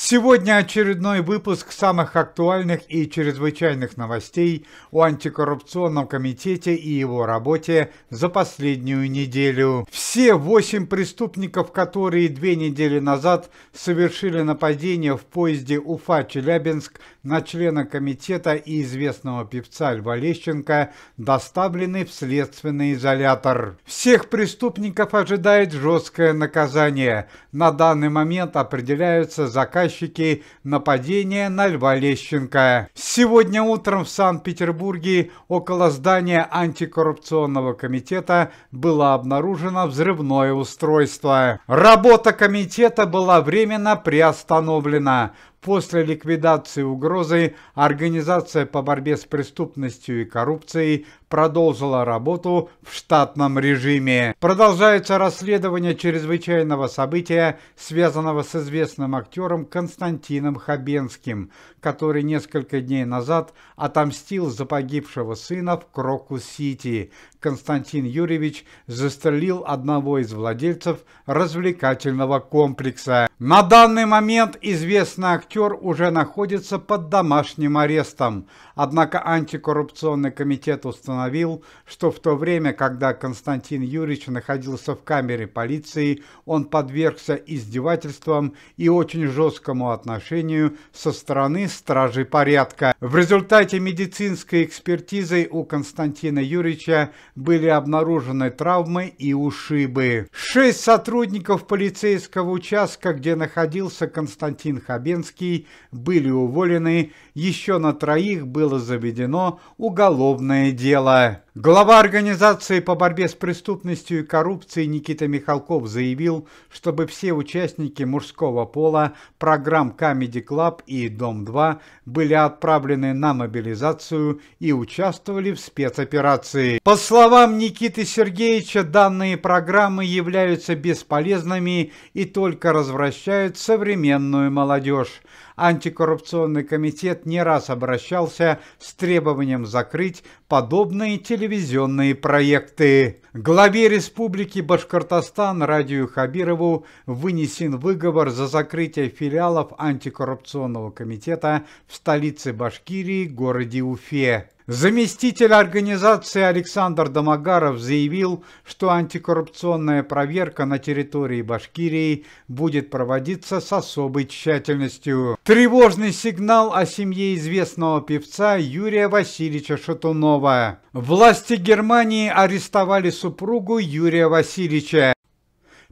Сегодня очередной выпуск самых актуальных и чрезвычайных новостей о антикоррупционном комитете и его работе за последнюю неделю. Все восемь преступников, которые две недели назад совершили нападение в поезде Уфа-Челябинск на члена комитета и известного певца Льва Лещенко, доставлены в следственный изолятор. Всех преступников ожидает жесткое наказание. На данный момент определяются заказчики заказчики нападения на Льва Лещенко. Сегодня утром в Санкт-Петербурге около здания антикоррупционного комитета было обнаружено взрывное устройство. Работа комитета была временно приостановлена. После ликвидации угрозы Организация по борьбе с преступностью и коррупцией продолжила работу в штатном режиме. Продолжается расследование чрезвычайного события, связанного с известным актером Константином Хабенским, который несколько дней назад отомстил за погибшего сына в Крокус-Сити. Константин Юрьевич застрелил одного из владельцев развлекательного комплекса. На данный момент известно актеру, актер уже находится под домашним арестом, однако антикоррупционный комитет установил, что в то время, когда Константин Юрьевич находился в камере полиции, он подвергся издевательствам и очень жесткому отношению со стороны стражей порядка. В результате медицинской экспертизы у Константина Юрьевича были обнаружены травмы и ушибы. Шесть сотрудников полицейского участка, где находился Константин Хабенский, Ленский были уволены, еще на троих было заведено уголовное дело. Глава организации по борьбе с преступностью и коррупцией Никита Михалков заявил, чтобы все участники мужского пола программ Comedy Club и Дом-2 были отправлены на мобилизацию и участвовали в спецоперации. По словам Никиты Сергеевича, данные программы являются бесполезными и только развращают современную молодежь. Антикоррупционный комитет не раз обращался с требованием закрыть подобные телевизионные проекты. Главе Республики Башкортостан Радию Хабирову вынесен выговор за закрытие филиалов антикоррупционного комитета в столице Башкирии, городе Уфе. Заместитель организации Александр Домогаров заявил, что антикоррупционная проверка на территории Башкирии будет проводиться с особой тщательностью. Тревожный сигнал о семье известного певца Юрия Васильевича Шатунова. Власти Германии арестовали супругу Юрия Васильевича.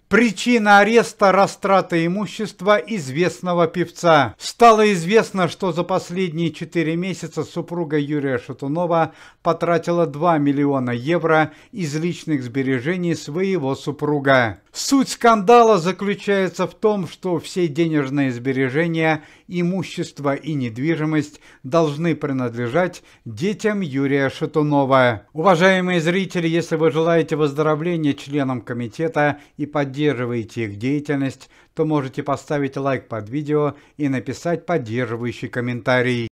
Причина ареста – растрата имущества известного певца. Стало известно, что за последние четыре месяца супруга Юрия Шатунова потратила 2 миллиона евро из личных сбережений своего супруга. Суть скандала заключается в том, что все денежные сбережения, имущество и недвижимость должны принадлежать детям Юрия Шатунова. Уважаемые зрители, если вы желаете выздоровления членам комитета и поддержки, поддерживаете их деятельность, то можете поставить лайк под видео и написать поддерживающий комментарий.